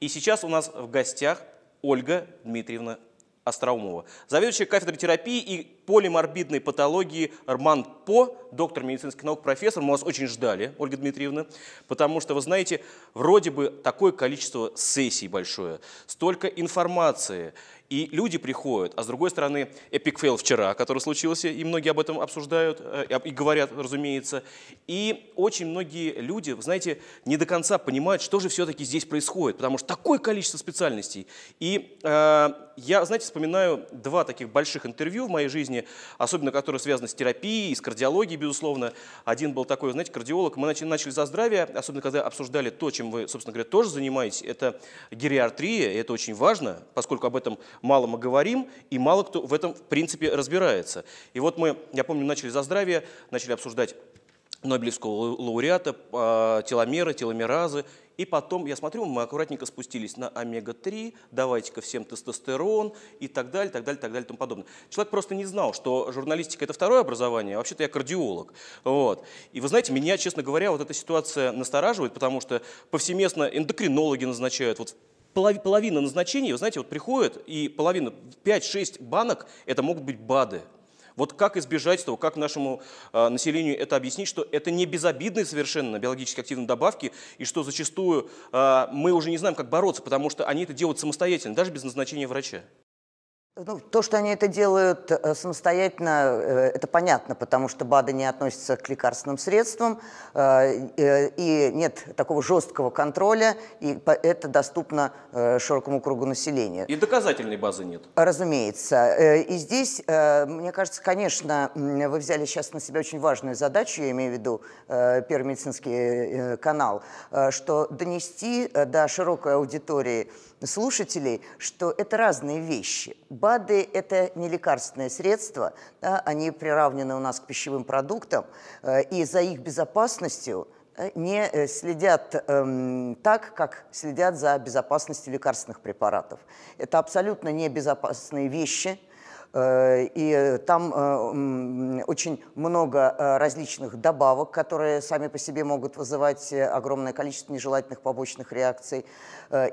И сейчас у нас в гостях Ольга Дмитриевна Остроумова, заведующая кафедрой терапии и полиморбидной патологии РМАН ПО, доктор медицинских наук, профессор. Мы вас очень ждали, Ольга Дмитриевна, потому что, вы знаете, вроде бы такое количество сессий большое, столько информации, и люди приходят, а с другой стороны, эпик фейл вчера, который случился, и многие об этом обсуждают э, и говорят, разумеется. И очень многие люди, вы знаете, не до конца понимают, что же все-таки здесь происходит, потому что такое количество специальностей. И э, я, знаете, вспоминаю два таких больших интервью в моей жизни, особенно которые связаны с терапией, с кардиологией, безусловно. Один был такой, знаете, кардиолог. Мы начали, начали за здравие, особенно когда обсуждали то, чем вы, собственно говоря, тоже занимаетесь. Это гериатрия, и это очень важно, поскольку об этом мало мы говорим, и мало кто в этом, в принципе, разбирается. И вот мы, я помню, начали за здравие, начали обсуждать Нобелевского лауреата, а, теломеры, теломеразы. И потом, я смотрю, мы аккуратненько спустились на омега-3, давайте-ка всем тестостерон и так далее, так далее, так далее и тому подобное. Человек просто не знал, что журналистика – это второе образование, а вообще-то я кардиолог. Вот. И вы знаете, меня, честно говоря, вот эта ситуация настораживает, потому что повсеместно эндокринологи назначают, вот половина назначений, вы знаете, вот приходит, и половина, 5-6 банок, это могут быть БАДы. Вот как избежать этого, как нашему э, населению это объяснить, что это не безобидные совершенно биологически активные добавки, и что зачастую э, мы уже не знаем, как бороться, потому что они это делают самостоятельно, даже без назначения врача. Ну, то, что они это делают э, самостоятельно, э, это понятно, потому что БАДы не относятся к лекарственным средствам, э, и нет такого жесткого контроля, и это доступно широкому кругу населения. И доказательной базы нет. Разумеется. И здесь, мне кажется, конечно, вы взяли сейчас на себя очень важную задачу, я имею в виду Первый медицинский канал, что донести до широкой аудитории слушателей, что это разные вещи. БАДы – это не лекарственные средства, да, они приравнены у нас к пищевым продуктам, э, и за их безопасностью э, не э, следят эм, так, как следят за безопасностью лекарственных препаратов. Это абсолютно небезопасные вещи – Э, и э, там э, очень много различных добавок, которые сами по себе могут вызывать огромное количество нежелательных побочных реакций.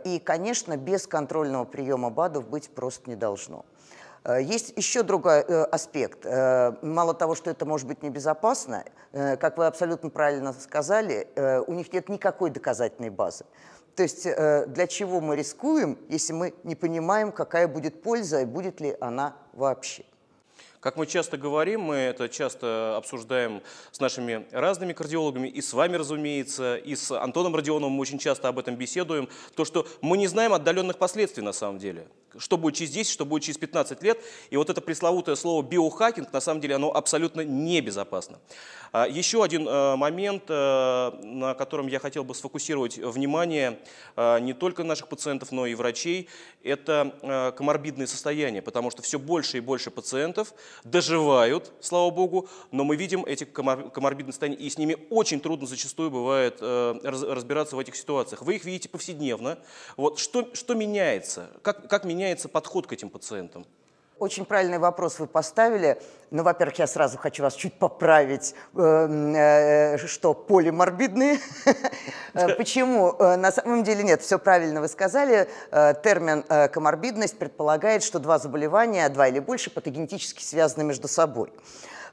И, конечно, без контрольного приема БАДов быть просто не должно. Есть еще другой аспект. Мало того, что это может быть небезопасно, как вы абсолютно правильно сказали, у них нет никакой доказательной базы. То есть э, для чего мы рискуем, если мы не понимаем, какая будет польза и будет ли она вообще. Как мы часто говорим, мы это часто обсуждаем с нашими разными кардиологами, и с вами, разумеется, и с Антоном Родионовым мы очень часто об этом беседуем, то, что мы не знаем отдаленных последствий на самом деле. Что будет через 10, что будет через 15 лет. И вот это пресловутое слово биохакинг, на самом деле, оно абсолютно небезопасно. А, еще один э, момент, э, на котором я хотел бы сфокусировать внимание э, не только наших пациентов, но и врачей, это коморбидные состояния, потому что все больше и больше пациентов доживают, слава богу, но мы видим эти коморбидные состояния, и с ними очень трудно зачастую бывает э, разбираться в этих ситуациях. Вы их видите повседневно. Вот, что, что меняется? Как, как меняется подход к этим пациентам? Очень правильный вопрос вы поставили. Ну, во-первых, я сразу хочу вас чуть поправить, эм, э, что полиморбидные. Э, почему? Э, на самом деле нет, все правильно вы сказали. Термин коморбидность предполагает, что два заболевания, два или больше, патогенетически связаны между собой.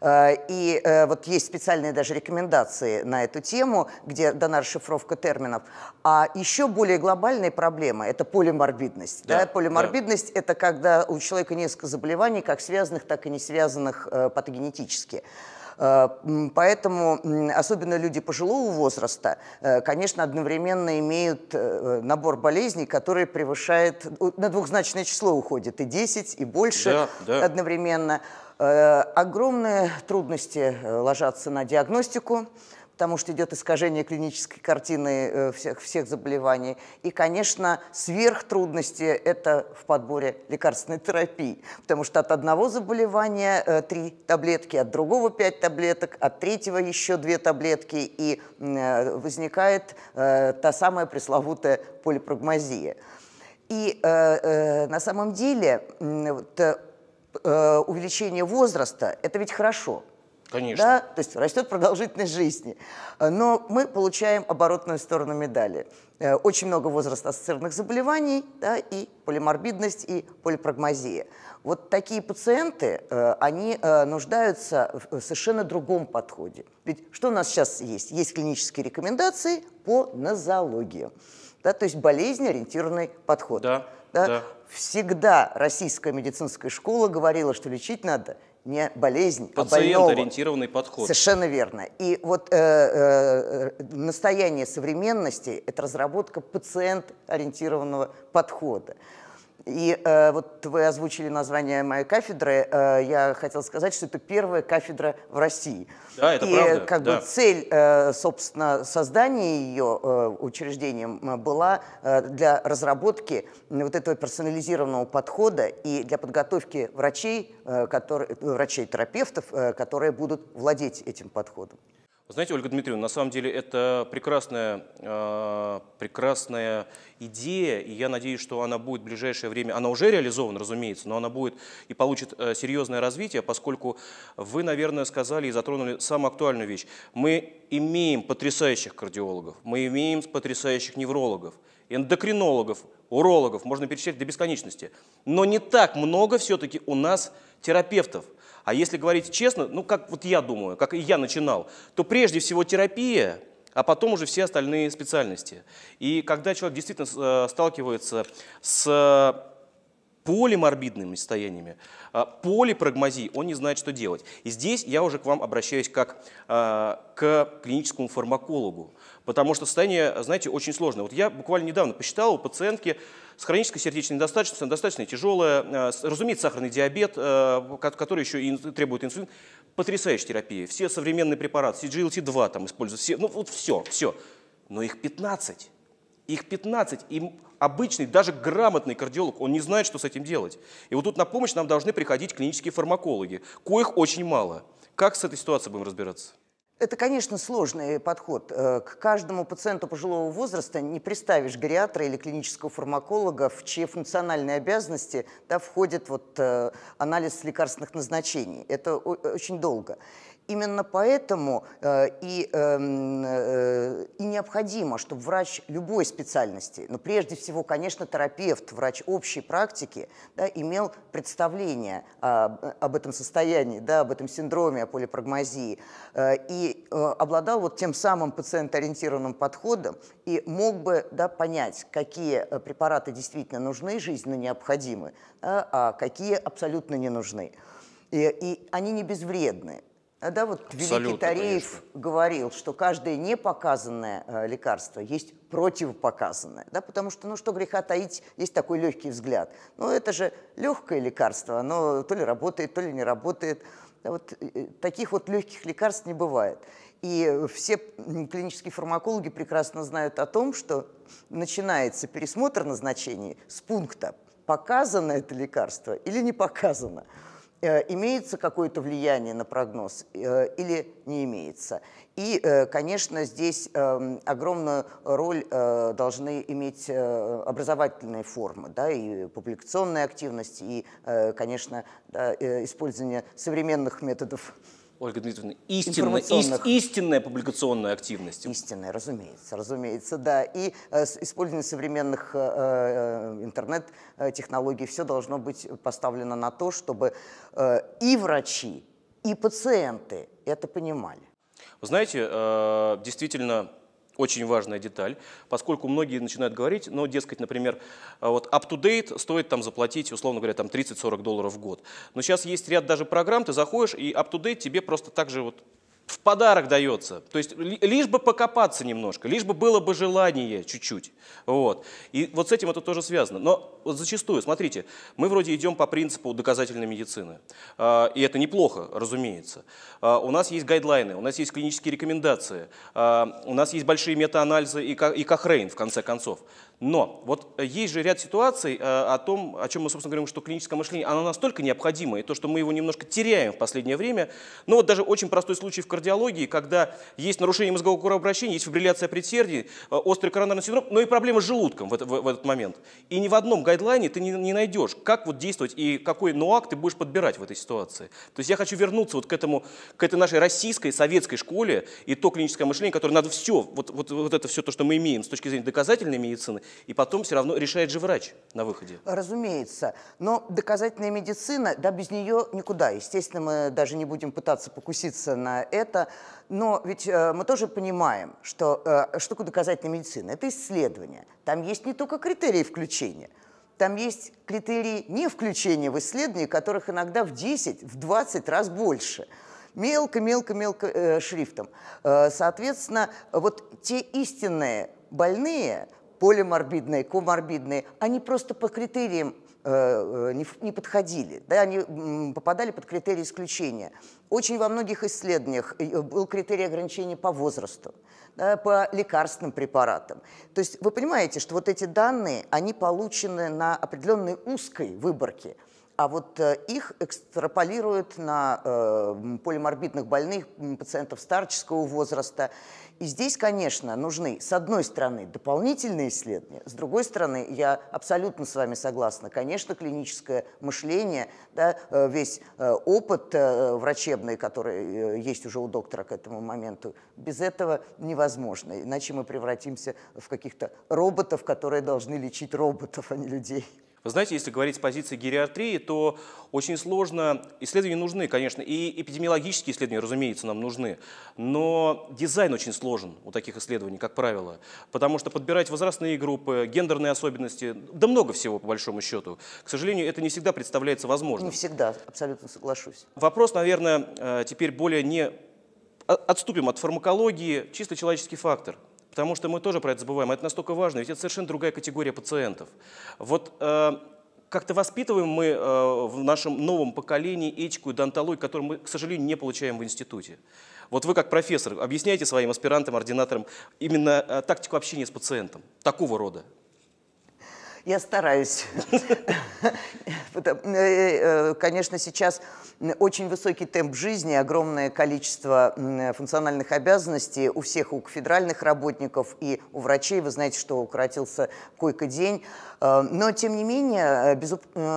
Э, и э, вот есть специальные даже рекомендации на эту тему, где дана расшифровка терминов. А еще более глобальная проблема – это полиморбидность. Да, да? Полиморбидность да. – это когда у человека несколько заболеваний, как связанных, так и не связанных э, патогенетически. Поэтому, особенно люди пожилого возраста, конечно, одновременно имеют набор болезней, который превышает, на двухзначное число уходит, и 10, и больше да, да. одновременно. Э, огромные трудности э, ложатся на диагностику, потому что идет искажение клинической картины э, всех, всех заболеваний. И, конечно, сверхтрудности – это в подборе лекарственной терапии, потому что от одного заболевания три таблетки, от другого пять таблеток, от третьего еще две таблетки, и возникает та самая пресловутая полипрагмазия. И э, э, на самом деле вот, Э, увеличение возраста, это ведь хорошо. Конечно. Да? То есть растет продолжительность жизни. Э, но мы получаем оборотную сторону медали. Э, очень много возраста ассоциированных заболеваний, да, и полиморбидность, и полипрагмазия. Вот такие пациенты, они нуждаются в совершенно другом подходе. Ведь что у нас сейчас есть? Есть клинические рекомендации по нозологии. Да, то есть болезнь-ориентированный подход. Да. Да? Да. Всегда российская медицинская школа говорила, что лечить надо не болезнь, а Пациент, а больного. ориентированный подход. Совершенно верно. И вот э, э, настояние современности – это разработка пациент-ориентированного подхода. И э, вот вы озвучили название моей кафедры. Э, я хотела сказать, что это первая кафедра в России. Да, это и, правда. И как да. бы цель, э, собственно, создания ее э, учреждением э, была э, для разработки вот этого персонализированного подхода и для подготовки врачей, э, которые, э, врачей-терапевтов, э, которые будут владеть этим подходом. Знаете, Ольга Дмитриевна, на самом деле это прекрасная, э, прекрасная идея, и я надеюсь, что она будет в ближайшее время, она уже реализована, разумеется, но она будет и получит э, серьезное развитие, поскольку вы, наверное, сказали и затронули самую актуальную вещь. Мы имеем потрясающих кардиологов, мы имеем потрясающих неврологов, эндокринологов, урологов, можно перечислить до бесконечности, но не так много все-таки у нас терапевтов – а если говорить честно, ну как вот я думаю, как и я начинал, то прежде всего терапия, а потом уже все остальные специальности. И когда человек действительно э, сталкивается с полиморбидными состояниями, а, полипрагмазии, он не знает, что делать. И здесь я уже к вам обращаюсь как а, к клиническому фармакологу, потому что состояние, знаете, очень сложное. Вот я буквально недавно посчитал у пациентки с хронической сердечной недостаточностью, достаточно тяжелая, а, разумеется, сахарный диабет, который еще и требует инсулин, потрясающая терапия. Все современные препараты, CGLT-2 там используют, все, ну вот все, все. Но их 15, их 15, и обычный, даже грамотный кардиолог, он не знает, что с этим делать. И вот тут на помощь нам должны приходить клинические фармакологи, коих очень мало. Как с этой ситуацией будем разбираться? Это, конечно, сложный подход. Э, к каждому пациенту пожилого возраста не представишь гериатра или клинического фармаколога, в чьи функциональные обязанности да, входит вот, э, анализ лекарственных назначений. Это очень долго. Именно поэтому э, и, эм, э, и необходимо, чтобы врач любой специальности, но прежде всего, конечно, терапевт, врач общей практики, да, имел представление э, об этом состоянии, да, об этом синдроме, о полипрагмазии, э, и э, обладал вот тем самым пациент-ориентированным подходом и мог бы да, понять, какие э, препараты действительно нужны, жизненно необходимы, да, а какие абсолютно не нужны. И, и они не безвредны. А, да, вот Абсолютно, великий Тареев конечно. говорил, что каждое непоказанное э, лекарство есть противопоказанное, да, потому что, ну что греха таить, есть такой легкий взгляд. Ну это же легкое лекарство, оно то ли работает, то ли не работает. Да, вот э, э, таких вот легких лекарств не бывает. И все клинические фармакологи прекрасно знают о том, что начинается пересмотр назначений с пункта «показано это лекарство или не показано». Э, имеется какое-то влияние на прогноз э, или не имеется. И, э, конечно, здесь эм, огромную роль должны иметь образовательные формы, да, и публикационная активность, и, конечно, да, использование современных методов Ольга Дмитриевна, истинная, информационных... истинная публикационная активность. Истинная, разумеется, разумеется, да. И э, использование современных э, э интернет-технологий, все должно быть поставлено на то, чтобы э, и врачи, и пациенты это понимали. Вы знаете, э, действительно, очень важная деталь, поскольку многие начинают говорить, ну, дескать, например, а вот up-to-date стоит там заплатить, условно говоря, там 30-40 долларов в год. Но сейчас есть ряд даже программ, ты заходишь, и up-to-date тебе просто так же вот в подарок дается. То есть лишь бы покопаться немножко, лишь бы было бы желание чуть-чуть. Вот. И вот с этим это тоже связано. Но вот зачастую, смотрите, мы вроде идем по принципу доказательной медицины. А, и это неплохо, разумеется. А, у нас есть гайдлайны, у нас есть клинические рекомендации, а, у нас есть большие метаанализы и Кохрейн, в конце концов. Но вот э, есть же ряд ситуаций э, о том, о чем мы, собственно, говорим, что клиническое мышление, оно настолько необходимо, и то, что мы его немножко теряем в последнее время. Но вот даже очень простой случай в кардиологии, когда есть нарушение мозгового кровообращения, есть фибрилляция предсердий, э, острый коронарный синдром, но и проблемы с желудком в, это, в, в этот момент. И ни в одном гайдлайне ты не, не найдешь, как вот действовать и какой нуак ты будешь подбирать в этой ситуации. То есть я хочу вернуться вот к, этому, к этой нашей российской, советской школе и то клиническое мышление, которое надо все, вот, вот, вот это все то, что мы имеем с точки зрения доказательной медицины, и потом все равно решает же врач на выходе. Разумеется. Но доказательная медицина, да, без нее никуда. Естественно, мы даже не будем пытаться покуситься на это. Но ведь э, мы тоже понимаем, что э, штука доказательной медицины – это исследование. Там есть не только критерии включения, там есть критерии не включения в исследование, которых иногда в 10, в 20 раз больше мелко-мелко-мелко э, шрифтом. Э, соответственно, вот те истинные больные, полиморбидные, коморбидные, они просто по критериям э, э, не, подходили, да, они попадали под критерии исключения. Очень во многих исследованиях э, был критерий ограничения по возрасту, да, по лекарственным препаратам. То есть вы понимаете, что вот эти данные, они получены на определенной узкой выборке – а вот э, их экстраполируют на э, полиморбидных больных, пациентов старческого возраста. И здесь, конечно, нужны, с одной стороны, дополнительные исследования, с другой стороны, я абсолютно с вами согласна, конечно, клиническое мышление, да, э, весь опыт врачебный, который есть уже у доктора к этому моменту, без этого невозможно, иначе мы превратимся в каких-то роботов, которые должны лечить роботов, а не людей. Вы знаете, если говорить с позиции гериатрии, то очень сложно. Исследования нужны, конечно, и эпидемиологические исследования, разумеется, нам нужны. Но дизайн очень сложен у таких исследований, как правило. Потому что подбирать возрастные группы, гендерные особенности, да много всего, по большому счету. К сожалению, это не всегда представляется возможным. Не всегда, абсолютно соглашусь. Вопрос, наверное, э, теперь более не... А, отступим от фармакологии, чисто человеческий фактор – Потому что мы тоже про это забываем. Это настолько важно, ведь это совершенно другая категория пациентов. Вот э, как-то воспитываем мы э, в нашем новом поколении этику и донтологию, которую мы, к сожалению, не получаем в институте. Вот вы как профессор объясняете своим аспирантам, ординаторам именно э, тактику общения с пациентом такого рода? Я стараюсь. Э, э, конечно, сейчас очень высокий темп жизни, огромное количество функциональных обязанностей у всех, у федеральных работников и у врачей. Вы знаете, что укоротился койко-день. Э, но, тем не менее,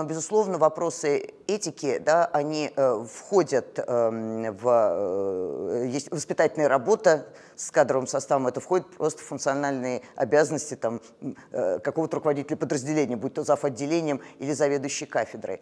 безусловно, вопросы этики, да, они входят эм, в... Есть воспитательная работа, с кадровым составом, это входит просто в функциональные обязанности там, э, какого-то руководителя подразделения, будь то зав. отделением или заведующий кафедрой.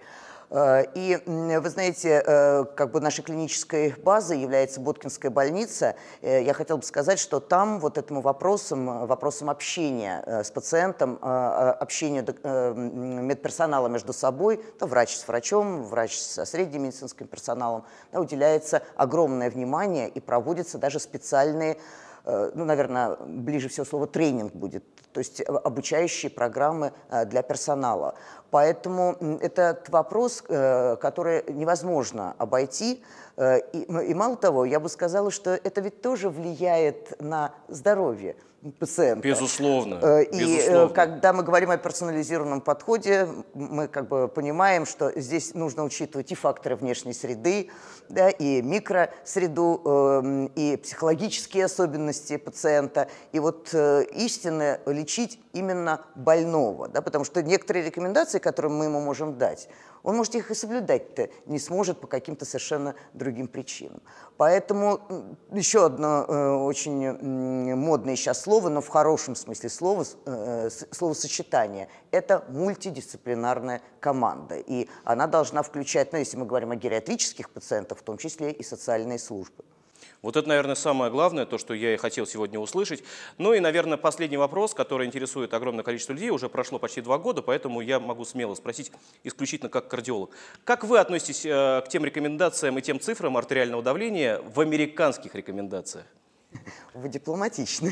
Э, и вы знаете, э, как бы нашей клинической базой является Боткинская больница. Э, я хотела бы сказать, что там вот этому вопросом, вопросом общения с пациентом, общения медперсонала между собой, да, врач с врачом, врач со средним медицинским персоналом, да, уделяется огромное внимание и проводятся даже специальные ну, наверное, ближе всего слово тренинг будет, то есть обучающие программы для персонала. Поэтому этот вопрос, э, который невозможно обойти. Э, и мало того, я бы сказала, что это ведь тоже влияет на здоровье пациента. Безусловно. Э, и безусловно. когда мы говорим о персонализированном подходе, мы как бы понимаем, что здесь нужно учитывать и факторы внешней среды, да, и микросреду, и психологические особенности пациента. И вот истинно лечить именно больного, да, потому что некоторые рекомендации, которые мы ему можем дать, он, может, их и соблюдать-то не сможет по каким-то совершенно другим причинам. Поэтому еще одно э, очень модное сейчас слово, но в хорошем смысле слово, э, словосочетание – это мультидисциплинарная команда. И она должна включать, ну, если мы говорим о гериатрических пациентах, в том числе и социальные службы. Вот это, наверное, самое главное, то, что я и хотел сегодня услышать. Ну и, наверное, последний вопрос, который интересует огромное количество людей, уже прошло почти два года, поэтому я могу смело спросить исключительно как кардиолог. Как вы относитесь э, к тем рекомендациям и тем цифрам артериального давления в американских рекомендациях? Вы дипломатичны.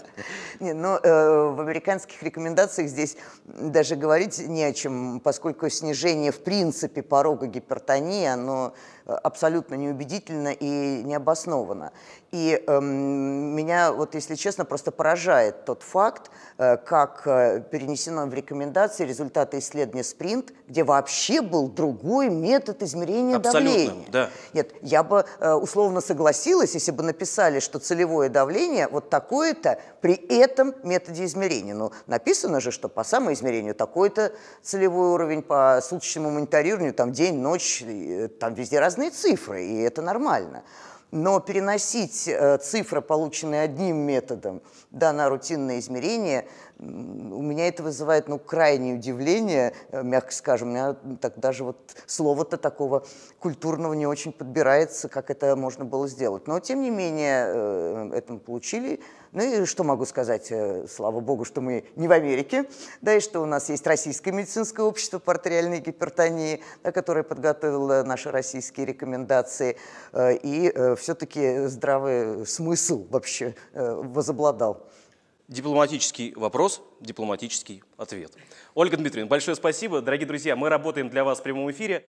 Не, ну, э, в американских рекомендациях здесь даже говорить не о чем, поскольку снижение, в принципе, порога гипертонии, оно э, абсолютно неубедительно и необоснованно. И э, меня, вот если честно, просто поражает тот факт, э, как э, перенесено в рекомендации результаты исследования «Спринт», где вообще был другой метод измерения абсолютно, давления. да. Нет, я бы э, условно согласилась, если бы написали, что целевое давление вот такое-то – при этом методе измерения. Но ну, написано же, что по самоизмерению такой-то целевой уровень, по суточному мониторированию там день, ночь, э, там везде разные цифры, и это нормально. Но переносить э, цифры, полученные одним методом, да, на рутинное измерение – у меня это вызывает ну, крайнее удивление, э, мягко скажем. У меня так даже вот слова-то такого культурного не очень подбирается, как это можно было сделать. Но, тем не менее, э, это мы получили. Ну и что могу сказать? Э, слава богу, что мы не в Америке, да, и что у нас есть Российское медицинское общество по артериальной гипертонии, да, которое подготовило наши российские рекомендации. И все-таки здравый смысл вообще возобладал. Дипломатический вопрос, дипломатический ответ. Ольга Дмитриевна, большое спасибо. Дорогие друзья, мы работаем для вас в прямом эфире.